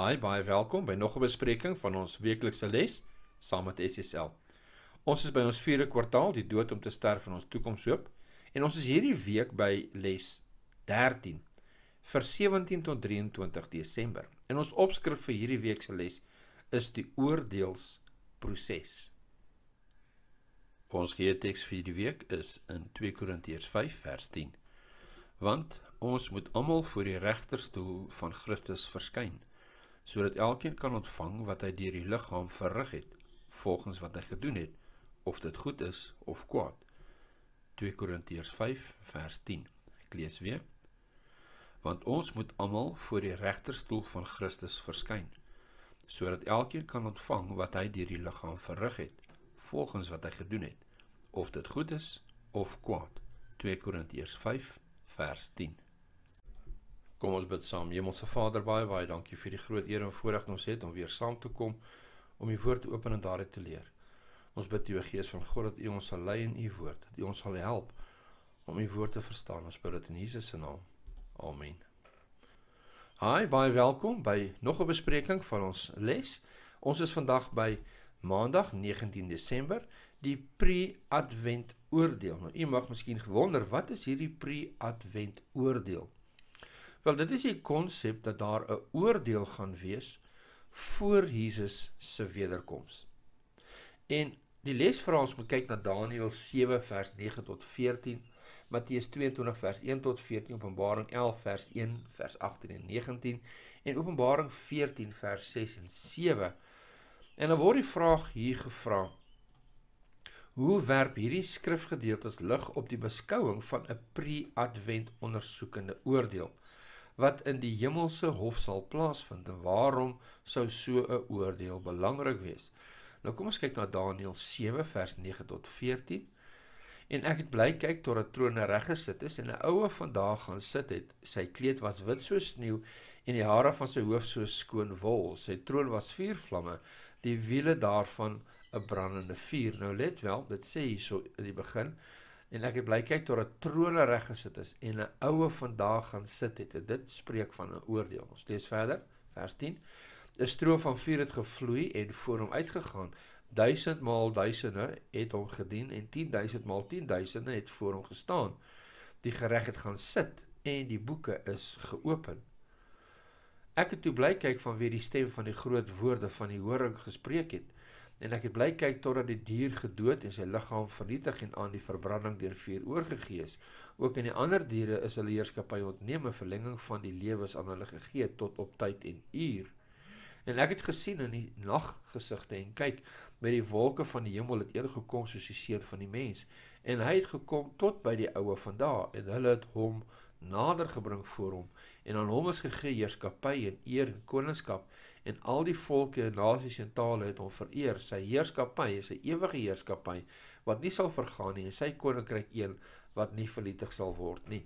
Hi, baie welkom by nog 'n bespreking van ons weeklikse les saam met SSL. Ons is by ons 4de kwartaal, die dood om te sterf en ons toekoms hoop, en ons is hierdie week by les 13 vir 17 tot 23 Desember. En ons opskrif vir hierdie week se les is die oordeelsproses. Ons gee teks vir die week is in 2 Korintiërs 5 vers 10. Want ons moet almal voor die regterstoel van Christus verskyn sodat elkeen kan ontvang wat hy deur die liggaam verrig het volgens wat hy gedoen het of dit goed is of kwaad 2 Korintiërs 5 vers 10 ek lees weer want ons moet almal voor die regterstoel van Christus verskyn sodat elkeen kan ontvang wat hy deur die liggaam verrig het volgens wat hy gedoen het of dit goed is of kwaad 2 Korintiërs 5 vers 10 Kom ons bid saam. Hemelse Vader, baie baie dankie vir die groot eer en voorreg om ons het om weer saam te kom om U woord te open en daaruit te leer. Ons bid U Gees van God dat U ons sal lei in U woord, dat U ons sal help om U woord te verstaan. Ons bid dit in Jesus se naam. Amen. Hi, baie welkom by nog 'n bespreking van ons les. Ons is vandag by Maandag 19 Desember, die pre-advent oordeel. Nou, u mag miskien wonder, wat is hierdie pre-advent oordeel? Wel dit is die konsep dat daar 'n oordeel gaan wees voor Jesus se wederkoms. En die les vir ons moet kyk na Daniël 7 vers 9 tot 14, Matteus 22 vers 1 tot 14, Openbaring 11 vers 1 vers 18 en 19 en Openbaring 14 vers 6 en 7. En dan word die vraag hier gevra: Hoe werp hierdie skrifgedeeltes lig op die beskouing van 'n pre-advent ondersoekende oordeel? wat in die hemelse hof sal plaasvind en waarom sou so 'n oordeel belangrik wees. Nou kom ons kyk na Daniël 7 vers 9 tot 14. En ek het bly kyk tot 'n troone reg gesit is en 'n oue van daar gaan sit het. Sy kleed was wit soos sneeu en die hare van sy hoof soos skoon wol. Sy troon was vier vlamme, die wiele daarvan 'n brandende vuur. Nou let wel, dit sê hierso in die begin en ek het bly kyk tot 'n trone reg gesit is en 'n oue van daar gaan sit het. En dit spreek van 'n oordeel. Ons lees verder, vers 10. 'n Stroom van vuur het gevloei en voor hom uitgegaan. 1000 maal duisende het hom gedien en 10000 maal 10000 het voor hom gestaan. Die gereg het gaan sit en die boeke is geopen. Ek het toe bly kyk van wie die stem van die groot woorde van die horing gespreek het en ek het bly kyk totdat die dier gedood en sy liggaam vernietig en aan die verbranding deur vuur oorgegee is. Ook aan die ander diere is hulle heerskappy ontneem, 'n verlenging van die lewens aan hulle gegee tot op tyd en uur. En ek het gesien in die nag gesigte en kyk by die wolke van die hemel het eendag gekom soos die seun van die mens en hy het gekom tot by die oue van daai en hulle het hom nader gebring voor hom en aan hom is gegee heerskappy en eer en koningskap en al die volke en nasies en tale het hom vereer sy heerskappy is 'n ewige heerskappy wat nie sal vergaan nie en sy koninkryk een wat nie vernietig sal word nie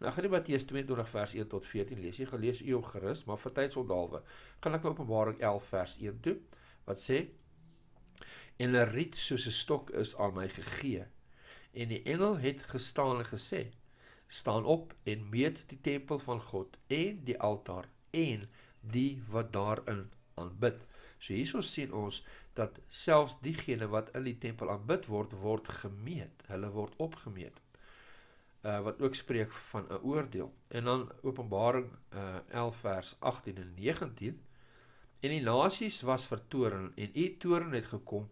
nou gaan jy Matteus 22 vers 1 tot 14 lees jy gelees u om gerus maar vir tyd sondalwe gaan ek na Openbaring 11 vers 1 toe wat sê en 'n riet soos 'n stok is aan my gegee en die engel het gestaan en gesê staan op en meet die tempel van God en die altaar en die wat daarin aanbid. So hierso sien ons dat selfs diegene wat in die tempel aanbid word word gemeet. Hulle word opgemeet. Uh wat ook spreek van 'n oordeel. En dan Openbaring uh 11 vers 18 en 19 En die nasies was vertoorn en u toorn het gekom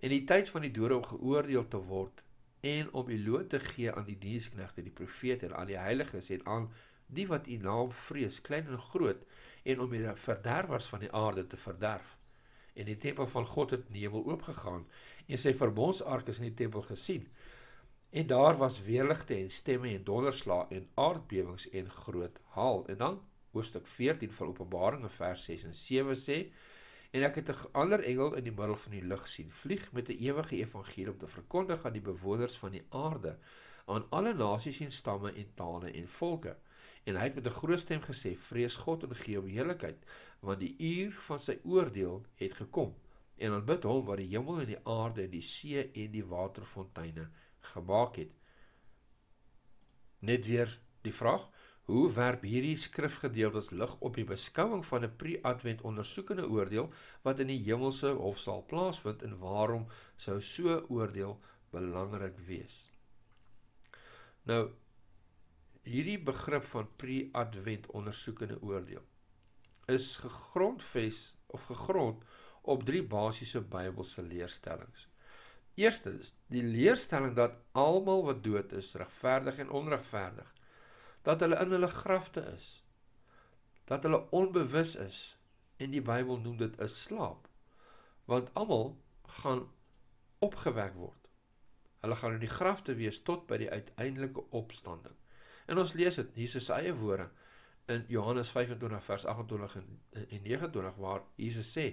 en die tyd van die dode om geoordeel te word en om u loof te gee aan die diensknegte, die profete en aan die heiliges en aan die wat u naam vrees, klein en groot, en om die verderwers van die aarde te verderf. En die tempel van God het nevel oopgegaan en sy verbondsark is in die tempel gesien. En daar was weerligte en stemme en donderslae en aardbewings en groot haal. En dan hoofstuk 14 van Openbaring in vers 6 en 7 sê En ek het 'n ander engel in die middel van die lug sien vlieg met 'n ewige evangelie om te verkondig aan die bewoners van die aarde, aan alle nasies en stamme en tale en volke. En hy het met 'n groot stem gesê: "Vrees God en gee hom heiligheid, want die uur van sy oordeel het gekom." En aanbid hom wat die hemel en die aarde en die see en die waterfonteine gemaak het. Net weer die vraag: Hoe werp hierdie skrifgedeeltes lig op die beskouing van 'n pre-advent ondersoekende oordeel wat in die hemelse hof sal plaasvind en waarom sou so 'n oordeel belangrik wees? Nou hierdie begrip van pre-advent ondersoekende oordeel is gegrondves of gegrond op drie basiese Bybelse leerstellings. Eerstens, die leerstelling dat almal wat dood is, regverdig en onregverdig is dat hulle in hulle grafte is dat hulle onbewus is en die Bybel noem dit 'n slaap want almal gaan opgewek word hulle gaan in die grafte wees tot by die uiteindelike opstanding en ons lees dit Jesus eie woorde in Johannes 25 vers 28 en, en 29 waar Jesus sê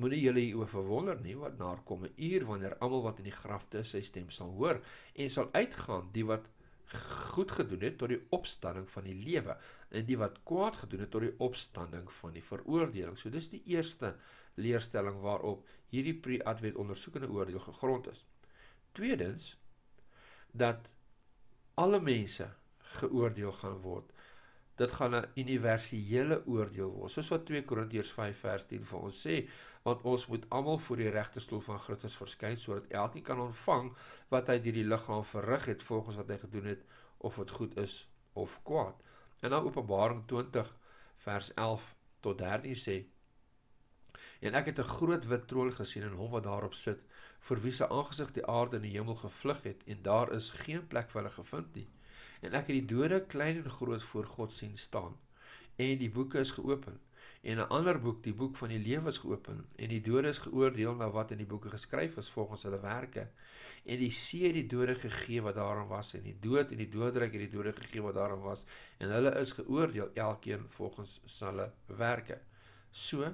moenie julle hier oor verwonder nie wat na kom 'n uur wanneer almal wat in die grafte is sy stem sal hoor en sal uitgaan die wat goed gedoen het tot die opstanding van die lewe en die wat kwaad gedoen het tot die opstanding van die veroordeling. So dis die eerste leerstelling waarop hierdie pre-advent ondersoekende oordeel gegrond is. Tweedens dat alle mense geoordeel gaan word dit gaan 'n universele oordeel word. Soos wat 2 Korintiërs 5 vers 10 vir ons sê, want ons moet almal voor die regterstoel van Christus verskyn sodat elkeen kan ontvang wat hy deur die liggaam verrig het volgens wat hy gedoen het of wat goed is of kwaad. En dan Openbaring 20 vers 11 tot 13 sê En ek het 'n groot wit troon gesien en hom wat daarop sit, vir wie se aangesig die aarde en die hemel gevlug het en daar is geen plek vir hulle gevind nie en ek het die dode klein en groot voor God sien staan en die boeke is geopen en 'n ander boek die boek van die lewe is geopen en die dodes geoordeel na wat in die boeke geskryf is volgens hulle werke en die see het die dode gegee wat daarin was en die dood en die doodryk het die dode gegee wat daarin was en hulle is geoordeel elkeen volgens hulle werke so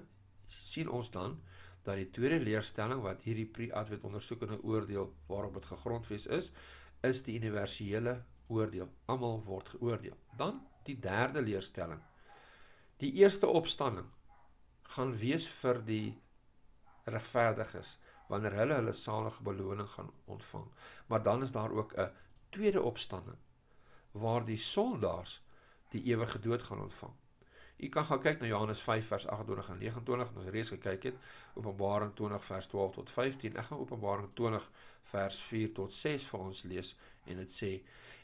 sien ons dan dat die tweede leerstelling wat hierdie pre-advent ondersoekende oordeel waarop dit gegrondves is is die universele oordeel. Almal word geoordeel. Dan die derde leerstelling. Die eerste opstanding gaan wees vir die regverdiges wanneer hulle hulle salige beloning gaan ontvang. Maar dan is daar ook 'n tweede opstanding waar die sondaars die ewige dood gaan ontvang. U kan gaan kyk na Johannes 5 vers 28 en 29, en ons reeds gekyk het Openbaring 20 vers 12 tot 15. Ek gaan Openbaring 20 vers 4 tot 6 vir ons lees en dit sê: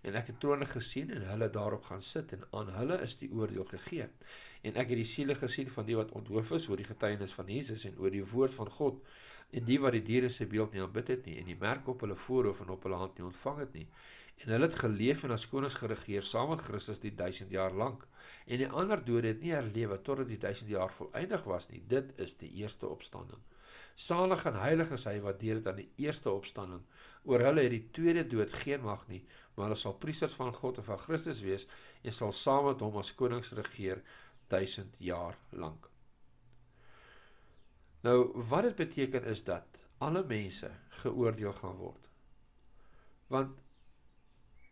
En ek het trone gesien en hulle daarop gaan sit en aan hulle is die oordeel gegee. En ek het die siele gesien van die wat onthou is oor die getuienis van Jesus en oor die woord van God en die wat die diere se beeld nie aanbid het nie en die merk op hulle voorhoof en op hulle hand nie ontvang het nie en hulle het geleef en as konings geregeer saam met Christus die 1000 jaar lank en die ander dode het nie herlewe totdat die 1000 jaar volëindig was nie dit is die eerste opstanding salig en heilig is hy wat deel het aan die eerste opstanding oor hulle het die tweede dood geen mag nie maar hulle sal priesters van God en van Christus wees en sal saam met hom as konings regeer 1000 jaar lank nou wat dit beteken is dat alle mense geoordeel gaan word want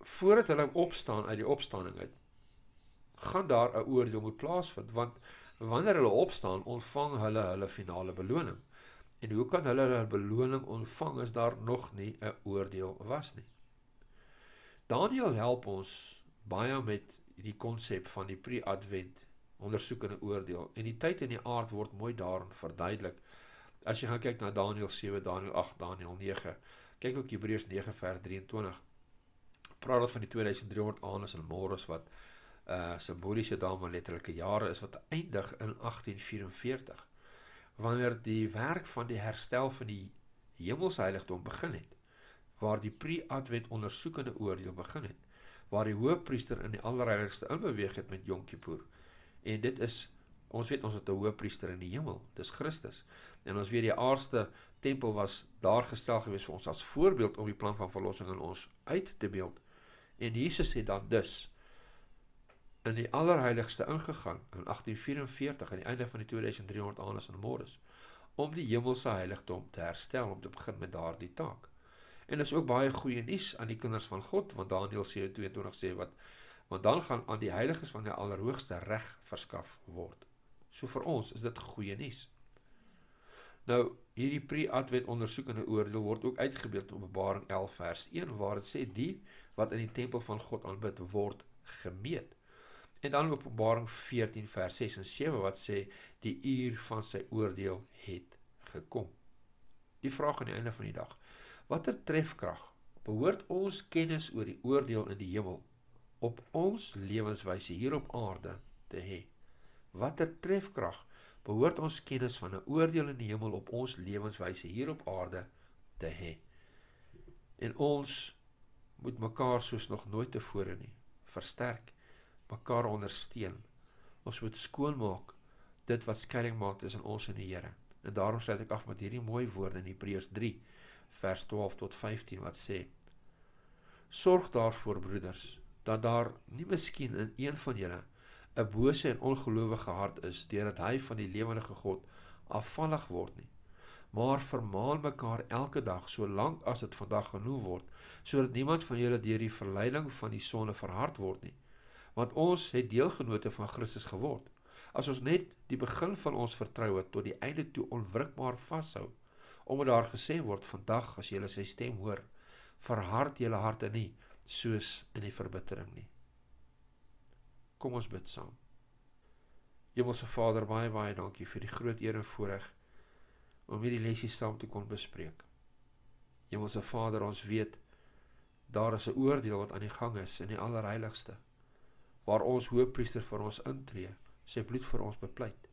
voordat hulle opstaan uit die opstanding uit gaan daar 'n oordeel moet plaasvind want wanneer hulle opstaan ontvang hulle hulle finale beloning en hoe kan hulle hulle beloning ontvang as daar nog nie 'n oordeel was nie Daniel help ons baie met die konsep van die pre-advent ondersoekende oordeel en die tyd in die aard word mooi daarin verduidelik as jy gaan kyk na Daniel 7 Daniel 8 Daniel 9 kyk ook Hebreërs 9 vers 23 praat ons van die 2300 anus en morus wat uh eh, simboliese dae van letterlike jare is wat eindig in 1844 wanneer die werk van die herstel van die hemelsheiligdom begin het waar die pre-advent ondersoekende oordeel begin het waar die hoofpriester in die allerheiligste inbeweeg het met Yom Kippur en dit is ons weet ons het 'n hoofpriester in die hemel dis Christus en ons weet die aardste tempel was daar gestel gewees vir ons as voorbeeld om die plan van verlossing in ons uit te beeld En Jesus het dan dus in die allerheiligste ingegaan in 1844 aan die einde van die 2300 anders en môres om die hemelse heiligdom te herstel om te begin met daardie taak. En dis ook baie goeie nuus aan die kinders van God want Daniël 7:22 sê wat want dan gaan aan die heiliges van die allerhoogste reg verskaf word. So vir ons is dit goeie nuus. Nou hierdie pre-advent ondersoekende oordeel word ook uitgebeeld in Openbaring 11 vers 1 waar dit sê die wat in die tempel van God aanbid word gemeet. En dan Openbaring 14 vers 6 en 7 wat sê die uur van sy oordeel het gekom. Die vraag aan die einde van die dag. Watter trefkrag behoort ons kennis oor die oordeel in die hemel op ons lewenswyse hier op aarde te hê? Watter trefkrag behoort ons kennis van 'n oordeel in die hemel op ons lewenswyse hier op aarde te hê. En ons moet mekaar soos nog nooit tevore nie versterk, mekaar ondersteun. Ons moet skoonmaak dit wat skeiding maak tussen ons en die Here. En daarom sluit ek af met hierdie mooi woorde in Hebreërs 3 vers 12 tot 15 wat sê: Sorg daarvoor broeders dat daar nie miskien in een van julle 'n bose en ongelowige hart is deurdat hy van die lewende God afvallig word nie. Maar vermaal mekaar elke dag solank as dit vandag genoem word, sodat niemand van julle deur die verleiding van die sonde verhard word nie. Want ons het deelgenote van Christus geword. As ons net die begin van ons vertroue tot die einde toe onwrikbaar vashou, omdat daar gesê word vandag as jy sy stem hoor, verhard julle harte nie soos in die verbittering nie. Kom ons bid saam. Hemelse Vader, baie baie dankie vir die groot eer en voorreg om hierdie lesie saam te kon bespreek. Hemelse Vader, ons weet daar is 'n oordeel wat aan die gang is in die allerheiligste waar ons hoëpriester vir ons intree, sy bloed vir ons bepleit.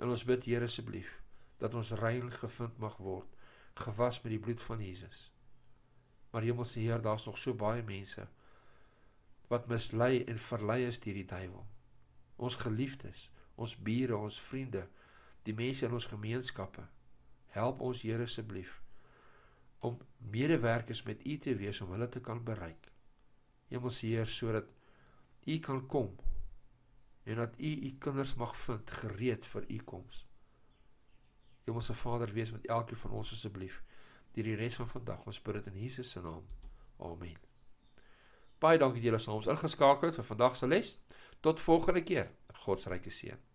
En ons bid Here asseblief dat ons rein gevind mag word, gewas met die bloed van Jesus. Maar Hemelse Heer, daar's nog so baie mense wat mislei en verlei is deur die duiwel. Ons geliefdes, ons bure, ons vriende, die mense in ons gemeenskappe, help ons Here asseblief om medewerkers met U te wees om hulle te kan bereik. Hemelse Heer, sodat U kan kom en dat U U kinders mag vind gereed vir U koms. Hemelse Vader, wees met elkeen van ons asseblief deur die res van vandag. Ons bid dit in Jesus se naam. Amen. Baie dankie dat julle saam ons ingeskakel het vir vandag se les. Tot volgende keer. God se ryke seën.